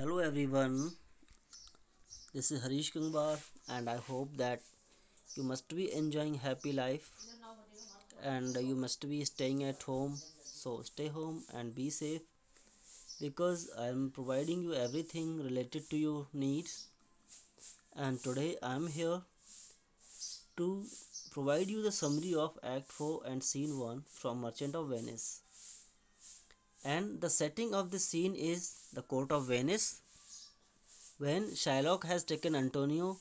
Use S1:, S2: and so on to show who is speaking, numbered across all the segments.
S1: hello everyone this is harish gangwar and i hope that you must be enjoying happy life and you must be staying at home so stay home and be safe because i am providing you everything related to your needs and today i am here to provide you the summary of act 4 and scene 1 from merchant of venice and the setting of the scene is the court of Venice when Shylock has taken Antonio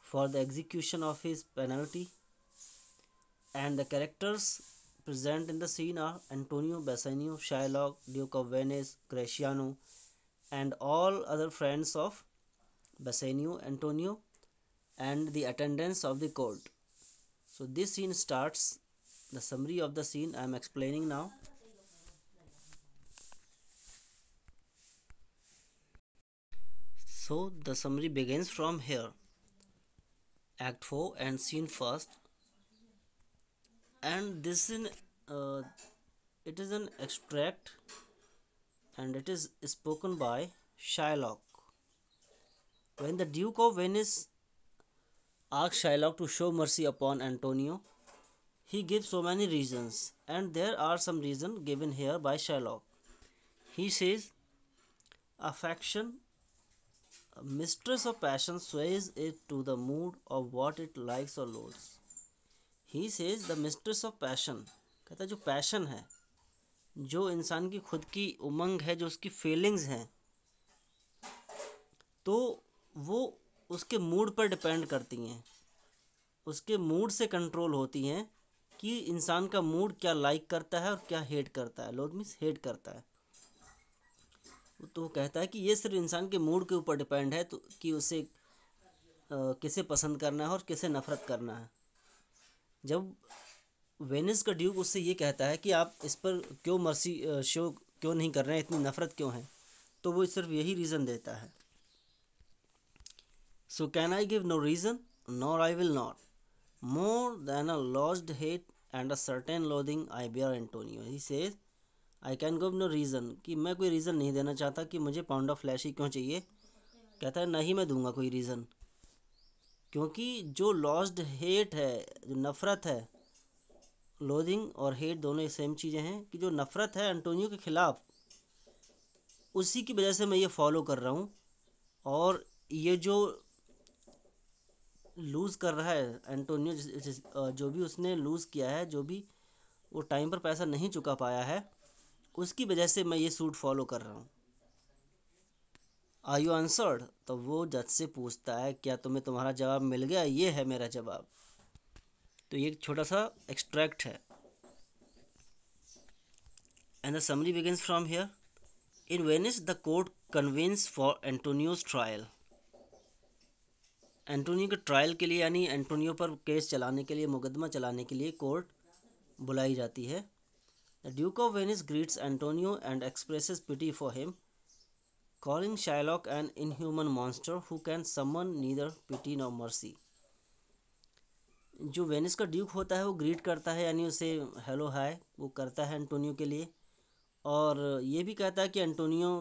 S1: for the execution of his penalty and the characters present in the scene are Antonio Bassanio, Shylock, Duke of Venice, Graciano and all other friends of Bassanio, Antonio and the attendants of the court. So this scene starts the summary of the scene I am explaining now. So the summary begins from here. Act 4 and scene first. And this in uh, it is an extract and it is spoken by Shylock. When the Duke of Venice asks Shylock to show mercy upon Antonio, he gives so many reasons, and there are some reasons given here by Shylock. He says, Affection mistress of passion sways it to the mood of what it likes or loathes. He says the mistress of passion कहता है जो passion है जो इंसान की खुद की उमंग है जो उसकी फीलिंग्स हैं तो वो उसके मूड पर डिपेंड करती हैं उसके मूड से कंट्रोल होती हैं कि इंसान का मूड क्या लाइक करता है और क्या हेट करता है लोड मीन्स हेट करता है तो कहता है कि ये सिर्फ इंसान के मूड के ऊपर डिपेंड है तो कि उसे किसे पसंद करना है और किसे नफ़रत करना है जब वेनिस का ड्यूक उससे ये कहता है कि आप इस पर क्यों मर्सी शो क्यों नहीं कर रहे हैं इतनी नफ़रत क्यों है तो वो सिर्फ यही रीज़न देता है so can I give no reason nor I will not more than a lodged hate and a certain loathing I bear Antonio he says I can give no reason कि मैं कोई रीज़न नहीं देना चाहता कि मुझे पाउंड ऑफ फ्लैश ही क्यों चाहिए कहता है नहीं मैं दूंगा कोई रीज़न क्योंकि जो लॉस्ड हेट है जो नफ़रत है लोदिंग और हेट दोनों सेम चीज़ें हैं कि जो नफ़रत है एंटोनियो के ख़िलाफ़ उसी की वजह से मैं ये फॉलो कर रहा हूँ और ये जो लूज़ कर रहा है एंटोनियो जो भी उसने लूज़ किया है जो भी वो टाइम पर पैसा नहीं चुका पाया है उसकी वजह से मैं ये सूट फॉलो कर रहा हूँ आर यू आंसर्ड तो वो जज से पूछता है क्या तुम्हें तुम्हारा जवाब मिल गया ये है मेरा जवाब तो ये एक छोटा सा एक्सट्रैक्ट है and the summary begins from here in Venice the court convenes for Antonio's trial Antonio के ट्रायल के लिए यानी एंटोनियो पर केस चलाने के लिए मुकदमा चलाने के लिए कोर्ट बुलाई जाती है The Duke of Venice greets Antonio and expresses pity for him, calling Shylock an inhuman monster who can summon neither pity nor mercy. जो वेनिस का ड्यूक होता है वो ग्रीट करता है यानी उसे हेलो हाय वो करता है एंटोनियो के लिए और ये भी कहता है कि एंटोनियो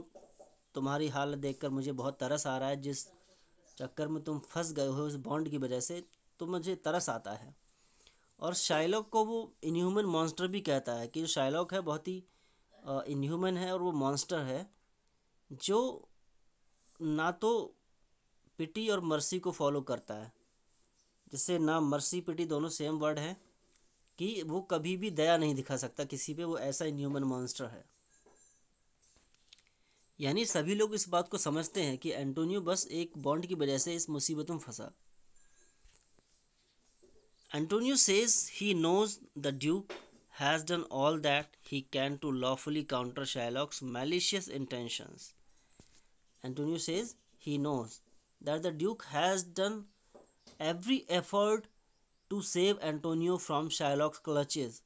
S1: तुम्हारी हालत देखकर मुझे बहुत तरस आ रहा है जिस चक्कर में तुम फंस गए हो उस बॉन्ड की वजह से तो मुझे तरस आता है और शाइलॉक को वो इनह्यूमन मॉन्स्टर भी कहता है कि जो शाइलॉक है बहुत ही इनह्यूमन है और वो मॉन्स्टर है जो ना तो पिटी और मर्सी को फॉलो करता है जिससे ना मर्सी पिटी दोनों सेम वर्ड है कि वो कभी भी दया नहीं दिखा सकता किसी पे वो ऐसा इनह्यूमन मॉन्स्टर है यानी सभी लोग इस बात को समझते हैं कि एंटोनियो बस एक बॉन्ड की वजह से इस मुसीबत में फंसा Antonio says he knows the Duke has done all that he can to lawfully counter Shylock's malicious intentions. Antonio says he knows that the Duke has done every effort to save Antonio from Shylock's clutches.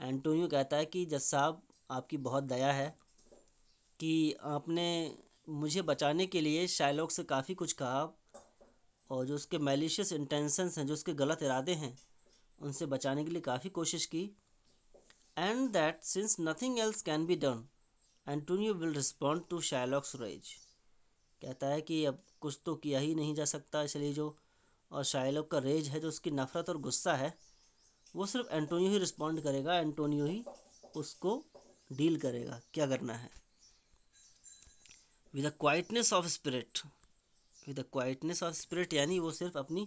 S1: Antonio कहता है कि जज साहब आपकी बहुत दया है कि आपने मुझे बचाने के लिए शायलॉक से काफ़ी कुछ कहा और जो उसके मैलिशियस इंटेंशंस हैं जो उसके गलत इरादे हैं उनसे बचाने के लिए काफ़ी कोशिश की and that since nothing else can be done Antonio will respond to Shylock's rage कहता है कि अब कुछ तो किया ही नहीं जा सकता इसलिए जो और शायलॉक का रेज है जो उसकी नफ़रत और गुस्सा है वो सिर्फ एंटोनियो ही रिस्पॉन्ड करेगा एंटोनियो ही उसको डील करेगा क्या करना है with the quietness of spirit with quietness of spirit यानी वो सिर्फ अपनी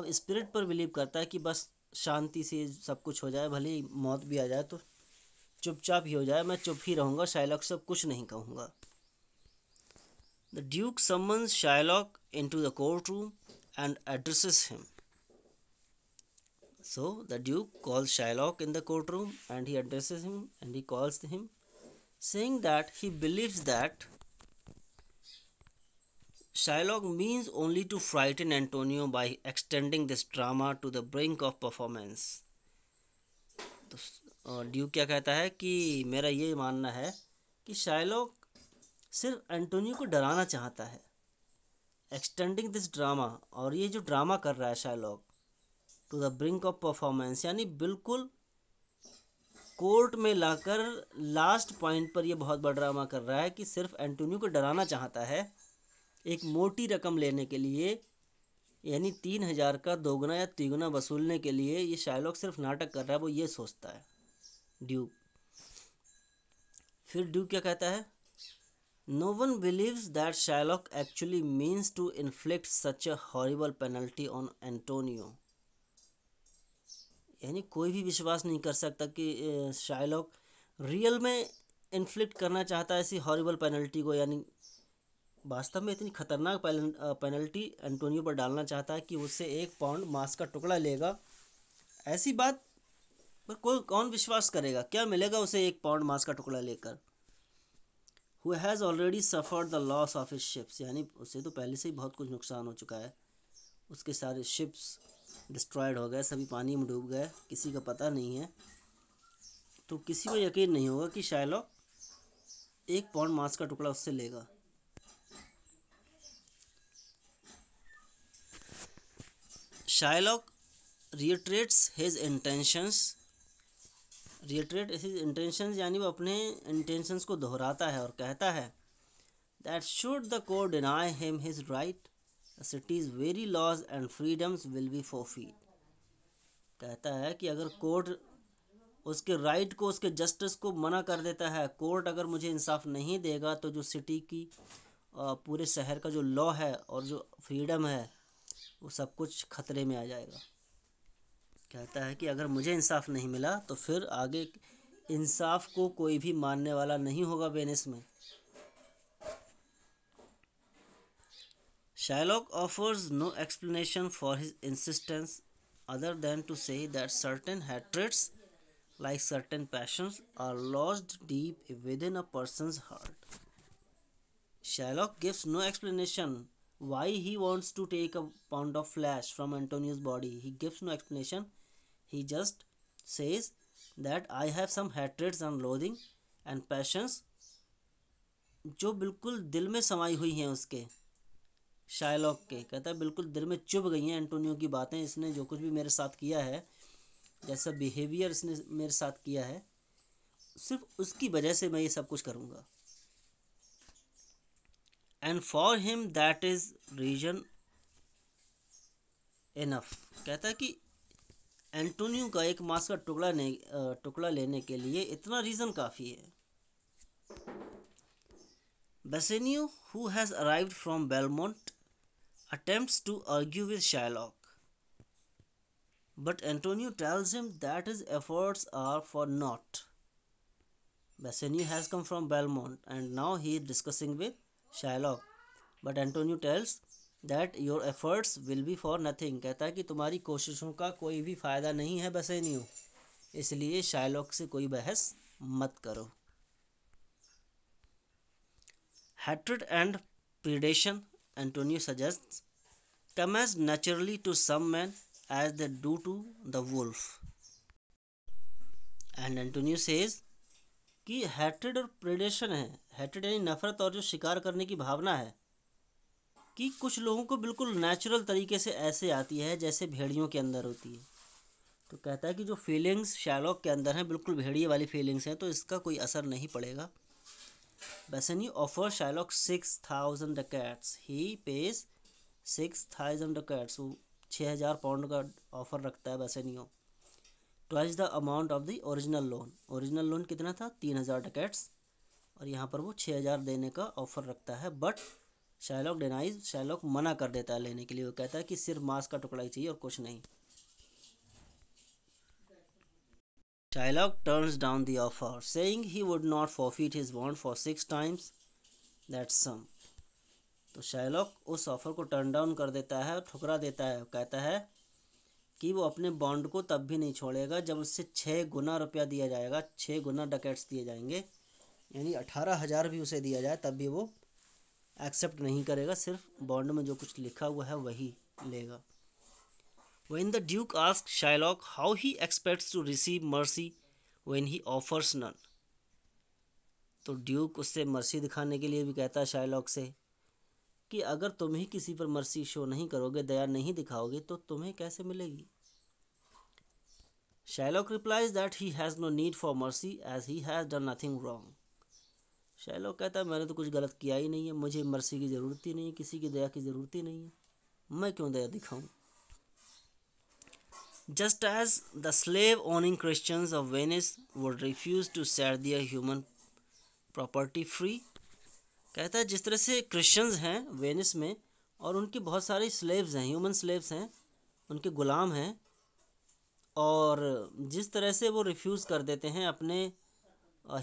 S1: अब स्पिरिट पर बिलीव करता है कि बस शांति से सब कुछ हो जाए भले ही मौत भी आ जाए तो चुपचाप ही हो जाए मैं चुप ही रहूँगा शायलॉक सब कुछ नहीं कहूँगा the duke summons Shylock in to the court room and addresses him so the duke calls Shylock in the court room and he addresses him and he calls him saying that he believes that Shylock means only to frighten Antonio by extending this drama to the brink of performance. तो duke क्या कहता है कि मेरा ये मानना है कि शायलॉक सिर्फ एंटोनियो को डराना चाहता है एक्सटेंडिंग दिस ड्रामा और ये जो ड्रामा कर रहा है Shylock to the brink of performance यानी बिल्कुल कोर्ट में लाकर लास्ट पॉइंट पर ये बहुत बड़ा ड्रामा कर रहा है कि सिर्फ एंटोनियो को डराना चाहता है एक मोटी रकम लेने के लिए यानी तीन हजार का दोगुना या तिगुना वसूलने के लिए ये शायलॉक सिर्फ नाटक कर रहा है वो ये सोचता है ड्यू फिर ड्यू क्या कहता है no one believes that Shylock actually means to inflict such a horrible penalty on Antonio यानी कोई भी विश्वास नहीं कर सकता कि शायलॉक रियल में इन्फ्लिक्ट करना चाहता है इसी हॉरिबल पेनल्टी को यानी वास्तव में इतनी खतरनाक पेनल्टी एंटोनियो पर डालना चाहता है कि उससे एक पाउंड मांस का टुकड़ा लेगा ऐसी बात पर कोई कौन विश्वास करेगा क्या मिलेगा उसे एक पाउंड मांस का टुकड़ा लेकर who has already suffer the loss of his ships यानी उसे तो पहले से ही बहुत कुछ नुकसान हो चुका है उसके सारे शिप्स डिस्ट्रॉयड हो गए सभी पानी में डूब गए किसी का पता नहीं है तो किसी को यकीन नहीं होगा कि शायलॉक एक पाउंड मांस का टुकड़ा उससे लेगा Shylock reiterates his intentions reiterate his intentions यानी वो अपने इंटेंशंस को दोहराता है और कहता है that should the court deny him his right city's very laws and freedoms will be फोफी कहता है कि अगर कोर्ट उसके राइट को उसके जस्टिस को मना कर देता है कोर्ट अगर मुझे इंसाफ नहीं देगा तो जो सिटी की पूरे शहर का जो लॉ है और जो फ्रीडम है वो सब कुछ खतरे में आ जाएगा कहता है कि अगर मुझे इंसाफ नहीं मिला तो फिर आगे इंसाफ को कोई भी मानने वाला नहीं होगा बेनिस में Shylock offers no explanation for his insistence other than to say that certain hatreds like certain passions are lodged deep within a person's heart Shylock gives no explanation Why he wants to take a pound of flesh from Antonio's body, he gives no explanation. He just says that I have some hatreds and loathing and passions जो बिल्कुल दिल में समाई हुई हैं उसके Shylock के कहता है बिल्कुल दिल में चुभ गई हैं एंटोनियो की बातें इसने जो कुछ भी मेरे साथ किया है जैसा बिहेवियर इसने मेरे साथ किया है सिर्फ उसकी वजह से मैं ये सब कुछ करूँगा And for him, that is reason enough. Enough कहता है कि एंटोनियो का एक मांस का टुकड़ा ने टुकड़ा लेने के लिए इतना रीज़न काफ़ी है Bassanio, who has arrived from Belmont, attempts to argue with Shylock. But Antonio tells him that his efforts are for naught. Bassanio has come from Belmont and now he is discussing with Shylock but Antonio tells that your efforts will be for nothing कहता है कि तुम्हारी कोशिशों का कोई भी फ़ायदा नहीं है बसेनियो इसलिए शायलॉक से कोई बहस मत करो हैट्रिड एंड प्रीडेशन एंटोनियो सजेस्ट come as naturally to some men as they do to the wolf and Antonio says कि हैट्रेड और प्रेडेशन है हैट्रेड यानी नफरत और जो शिकार करने की भावना है कि कुछ लोगों को बिल्कुल नेचुरल तरीके से ऐसे आती है जैसे भेड़ियों के अंदर होती है तो कहता है कि जो फीलिंग्स शैलॉक के अंदर हैं बिल्कुल भेड़िए वाली फीलिंग्स हैं तो इसका कोई असर नहीं पड़ेगा Bassanio offer Shylock six thousand ducats he pays six thousand ducats छः हज़ार पाउंड का ऑफर रखता है Bassanio twice the amount of the original loan original loan कितना था तीन हज़ार टकेट्स और यहाँ पर वो छः हज़ार देने का ऑफर रखता है बट शैलॉक डिनाइज शैलॉक मना कर देता है लेने के लिए वो कहता है कि सिर्फ मांस का टुकड़ा ही चाहिए और कुछ नहीं Shylock turns down the offer, saying he would not forfeit his bond for six times that sum. तो शाइलॉक उस ऑफर को टर्न डाउन कर देता है ठुकरा देता है कहता है कि वो अपने बॉन्ड को तब भी नहीं छोड़ेगा जब उससे छः गुना रुपया दिया जाएगा छः गुना डकैट्स दिए जाएंगे यानी अठारह हज़ार भी उसे दिया जाए तब भी वो एक्सेप्ट नहीं करेगा सिर्फ बॉन्ड में जो कुछ लिखा हुआ है वही लेगा when the duke asks Shylock how he expects to receive mercy when he offers none तो ड्यूक उससे मर्सी दिखाने के लिए भी कहता है शाइलॉक से कि अगर तुम ही किसी पर मर्सी शो नहीं करोगे दया नहीं दिखाओगे तो तुम्हें कैसे मिलेगी Shylock replies that he has no need for mercy as he has done nothing wrong Shylock कहता है मैंने तो कुछ गलत किया ही नहीं है मुझे मर्सी की जरूरत ही नहीं है किसी की दया की जरूरत ही नहीं है मैं क्यों दया दिखाऊं just as the slave owning Christians of Venice would refuse to set their human property free कहता है जिस तरह से क्रिश्चियंस हैं वेनिस में और उनकी बहुत सारी स्लेव्स हैं ह्यूमन स्लेव्स हैं उनके ग़ुलाम हैं और जिस तरह से वो रिफ्यूज़ कर देते हैं अपने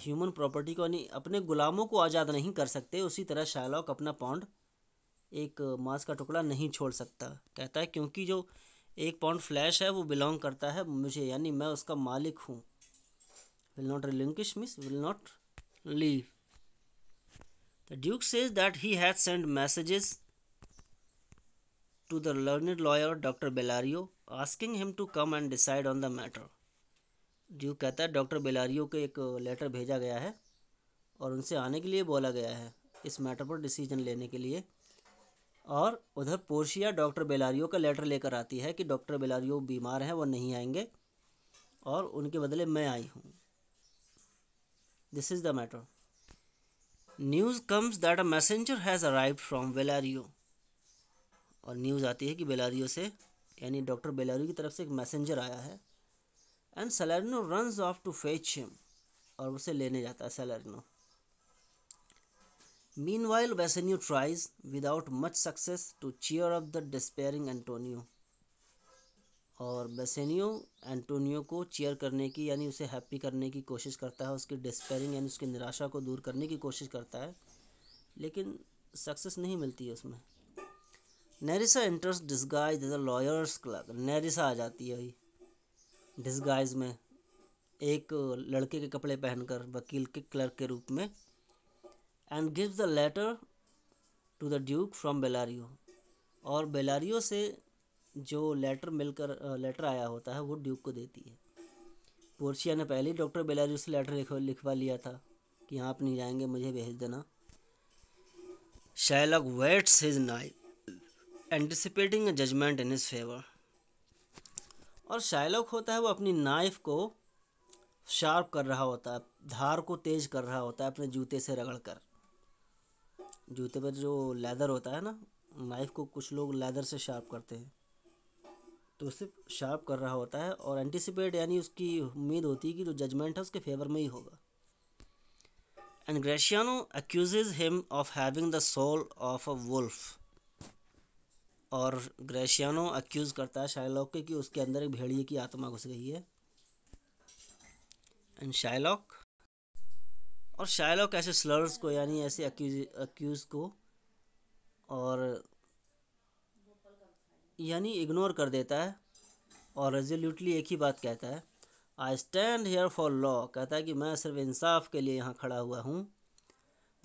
S1: ह्यूमन प्रॉपर्टी को यानी अपने ग़ुलामों को आज़ाद नहीं कर सकते उसी तरह शायलॉक अपना पौंड एक मांस का टुकड़ा नहीं छोड़ सकता कहता है क्योंकि जो एक पाउंड फ्लैश है वो बिलोंग करता है मुझे यानी मैं उसका मालिक हूँ will not relinquish his will not leave The Duke says that he had sent messages to the learned lawyer doctor Bellario asking him to come and decide on the matter duke कहता है doctor बेलारियो को एक letter uh, भेजा गया है और उनसे आने के लिए बोला गया है इस मैटर पर डिसीजन लेने के लिए और उधर पोर्शिया डॉक्टर बेलारियो का लेटर लेकर आती है कि डॉक्टर बेलारियो बीमार हैं वो नहीं आएंगे और उनके बदले मैं आई हूँ this is the matter news comes that a messenger has arrive from Bellario और न्यूज़ आती है कि बेलारियो से यानी डॉक्टर बेलारियो की तरफ से एक मैसेंजर आया है and Salarino run off to fetch him और उसे लेने जाता है Salarino meanwhile Bassanio tries without much success to cheer up the despairing Antonio और बेसेनियो एंटोनियो को चेयर करने की यानी उसे हैप्पी करने की कोशिश करता है उसकी डिस्पेयरिंग यानी उसकी निराशा को दूर करने की कोशिश करता है लेकिन सक्सेस नहीं मिलती है उसमें Nerissa enters disguise as a lawyer's clerk Nerissa आ जाती है डिस्गाइज में एक लड़के के कपड़े पहनकर वकील के क्लर्क के रूप में and gives the letter to the duke from Bellario और बेलारियो से जो लेटर मिलकर लेटर आया होता है वो ड्यूक को देती है पोर्शिया ने पहले ही डॉक्टर बेलारू से लेटर लिखवा लिया था कि हाँ आप नहीं जाएंगे मुझे भेज देना Shylock whets his knife anticipating judgement in his favour और शायलॉक होता है वो अपनी नाइफ को शार्प कर रहा होता है धार को तेज कर रहा होता है अपने जूते से रगड़ कर जूते पर जो लेदर होता है ना नाइफ को कुछ लोग लेदर से शार्प करते हैं तो सिर्फ शार्प कर रहा होता है और एंटिसिपेट यानी उसकी उम्मीद होती है कि जो जजमेंट है उसके फेवर में ही होगा and Gratiano accuse him of having the soul of a wolf और ग्रेशियानो एक्यूज़ करता है शाइलॉक के कि उसके अंदर एक भेड़िए की आत्मा घुस गई है एंड शाइलॉक और शाइलॉक ऐसे स्लर्स को यानी ऐसे अक्यूज एक्यूज़ को और यानी इग्नोर कर देता है और रेजोल्यूटली एक ही बात कहता है I stand here for law कहता है कि मैं सिर्फ इंसाफ के लिए यहाँ खड़ा हुआ हूँ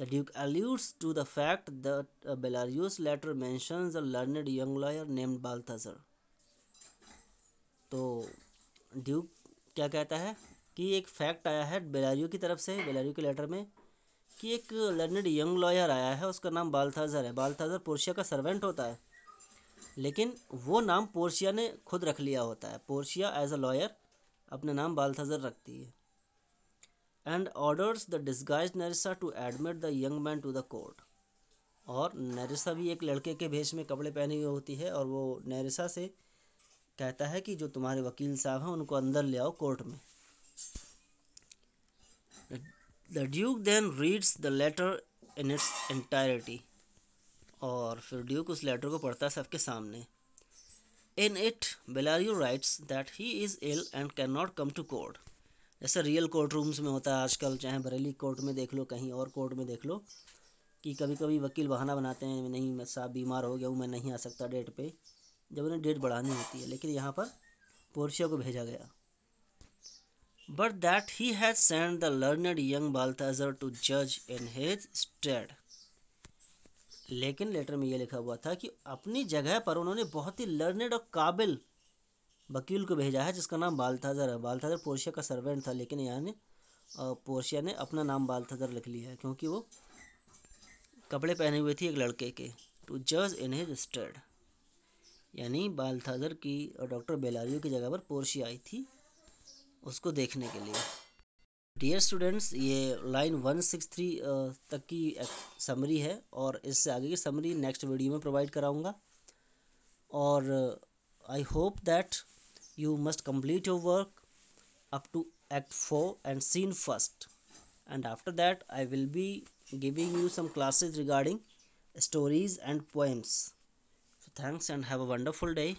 S1: the duke alludes to the fact that Bellario's letter mentions the learned young lawyer named Balthazar तो ड्यूक क्या कहता है कि एक फैक्ट आया है बेलारियो की तरफ से बेलारियो के लेटर में कि एक लर्नड यंग लॉयर आया है उसका नाम बालथाजर है बालथाजर पोर्शिया का सर्वेंट होता है लेकिन वो नाम पोर्शिया ने खुद रख लिया होता है पोर्शिया एज अ लॉयर अपने नाम बालथाजर रखती है and orders the disguise Nerissa to admit the young man to the court और नरिसा भी एक लड़के के भेष में कपड़े पहने हुए होती है और वो नरिसा से कहता है कि जो तुम्हारे वकील साहब हैं उनको अंदर ले आओ कोर्ट में the duke then reads the letter in its entirety और फिर ड्यूक उस लेटर को पढ़ता है सबके सामने in it Bellario writes that he is ill and can not come to court जैसे रियल कोर्ट रूम्स में होता है आजकल चाहे बरेली कोर्ट में देख लो कहीं और कोर्ट में देख लो कि कभी कभी वकील बहाना बनाते हैं नहीं मैं साहब बीमार हो गया हूँ मैं नहीं आ सकता डेट पे जब उन्हें डेट बढ़ानी होती है लेकिन यहाँ पर पोर्शिया को भेजा गया but that he has send the learned young Balthazar to जज इन हेज स्टेड लेकिन लेटर में ये लिखा हुआ था कि अपनी जगह पर उन्होंने बहुत ही लर्नेड और काबिल वकील को भेजा है जिसका नाम बालथाजर है बालथाजर पोर्शिया का सर्वेंट था लेकिन यानी पोर्शिया ने अपना नाम बालथाजर लिख लिया है क्योंकि वो कपड़े पहने हुए थे एक लड़के के टू जज इन हिज स्टर्ड यानी बालथाजर की और डॉक्टर बेलारियो की जगह पर पोर्शिया आई थी उसको देखने के लिए डियर स्टूडेंट्स ये लाइन वन सिक्स थ्री तक की समरी है और इससे आगे की समरी नेक्स्ट वीडियो में प्रोवाइड कराऊंगा और I hope that you must complete your work up to act four and scene first and after that I will be giving you some classes regarding stories and poems thanks and have a wonderful day